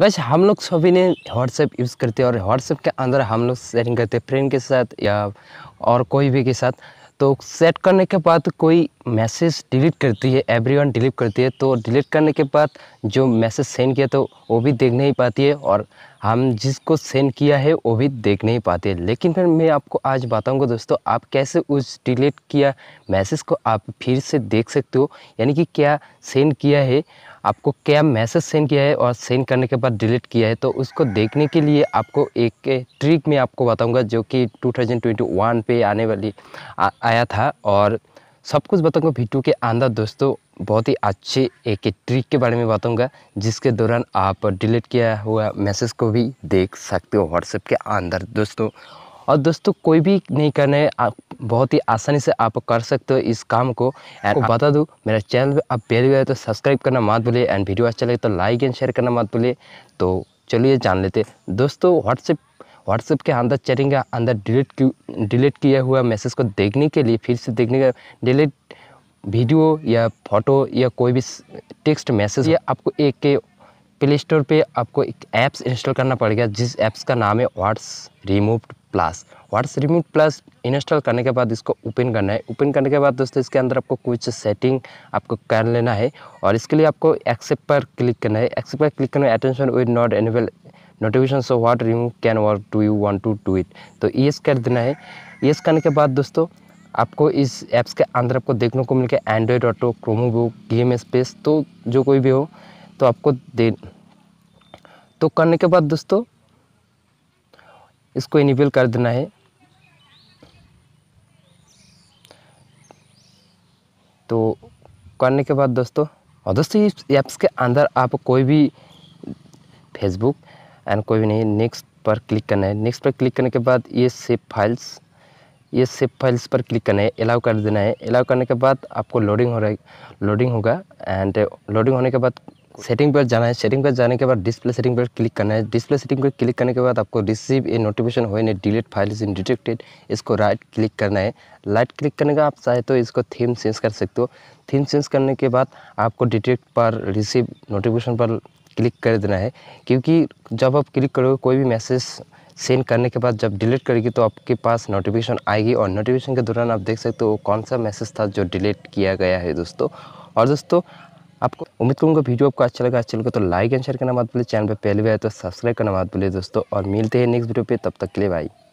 वैसे हम लोग सभी ने व्हाट्सएप यूज़ करते हैं और व्हाट्सएप के अंदर हम लोग शेयरिंग करते हैं फ्रेंड के साथ या और कोई भी के साथ तो सेट करने के बाद कोई मैसेज डिलीट करती है एवरी वन डिलीट करती है तो डिलीट करने के बाद जो मैसेज सेंड किया तो वो भी देख नहीं पाती है और हम जिसको सेंड किया है वो भी देख नहीं पाते हैं लेकिन फिर मैं आपको आज बताऊंगा दोस्तों आप कैसे उस डिलीट किया मैसेज को आप फिर से देख सकते हो यानी कि क्या सेंड किया है आपको क्या मैसेज सेंड किया है और सेंड करने के बाद डिलीट किया है तो उसको देखने के लिए आपको एक ट्रिक मैं आपको बताऊंगा जो कि 2021 पे आने वाली आ, आया था और सब कुछ बताऊंगा वीडियो के अंदर दोस्तों बहुत ही अच्छे एक ट्रिक के बारे में बताऊंगा जिसके दौरान आप डिलीट किया हुआ मैसेज को भी देख सकते हो व्हाट्सएप के अंदर दोस्तों और दोस्तों कोई भी नहीं करना है आप बहुत ही आसानी से आप कर सकते हो इस काम को एंड हाँ। बता दूँ मेरा चैनल आप पहले गए तो सब्सक्राइब करना मत भूलिए एंड वीडियो अच्छा लगे तो लाइक एंड शेयर करना मत भूलिए तो चलिए जान लेते दोस्तों व्हाट्सएप व्हाट्सएप के अंदर चैटिंग के अंदर डिलीट डिलीट किया हुआ मैसेज को देखने के लिए फिर से देखने का डिलीट वीडियो या फोटो या कोई भी टेक्स्ट मैसेज या आपको एक के प्ले स्टोर पर आपको एक ऐप्स इंस्टॉल करना पड़ेगा जिस ऐप्स का नाम है WhatsRemoved plus WhatsRemoved plus install करने के बाद इसको ओपन करना है ओपन करने के बाद दोस्तों इसके अंदर आपको कुछ सेटिंग आपको कर लेना है और इसके लिए आपको एक्सेप्ट पर क्लिक करना है एक्सेप्ट पर क्लिक करना है attention with not enable notification so WhatsRemoved can work do you want to do it तो येस कर देना है येस करने के बाद दोस्तों आपको इस ऐप्स के अंदर आपको देखने को मिल गया Android Auto Chromebook game space तो जो कोई भी हो तो आपको दे तो करने के बाद दोस्तों इसको इनिबल कर देना है तो करने के बाद दोस्तों और दोस्तों इस ऐप्स के अंदर आप कोई भी फेसबुक एंड कोई भी नहीं नेक्स्ट पर क्लिक करना है नेक्स्ट पर क्लिक करने के बाद ये सेप फाइल्स ये सेप फाइल्स पर क्लिक करना है अलाउ कर देना है अलाउ करने के बाद आपको लोडिंग हो रहा है लोडिंग होगा एंड लोडिंग होने के बाद सेटिंग पर जाना है सेटिंग पर जाने के बाद डिस्प्ले सेटिंग पर क्लिक करना है डिस्प्ले सेटिंग पर क्लिक करने के बाद आपको रिसीव ए नोटिफिकेशन हुए नहीं delete file is in detected इसको राइट क्लिक करना है राइट क्लिक करने का आप चाहे तो इसको थीम चेंज कर सकते हो थीम चेंज करने के बाद आपको डिटेक्ट पर रिसीव नोटिफिकेशन पर क्लिक कर देना है क्योंकि जब आप क्लिक करोगे कोई भी मैसेज सेंड करने के बाद जब डिलीट करेगी तो आपके पास नोटिफिकेशन आएगी और नोटिफिकेशन के दौरान आप देख सकते हो कौन सा मैसेज था जो डिलीट किया गया है दोस्तों और दोस्तों आपको उम्मीद करूँगा वीडियो आपको अच्छा लगा अच्छा लगा तो लाइक एंड शेयर करना मत भूलिए चैनल पर पहले भी आए तो सब्सक्राइब करना मत भूलिए दोस्तों और मिलते हैं नेक्स्ट वीडियो पर तब तक के लिए भाई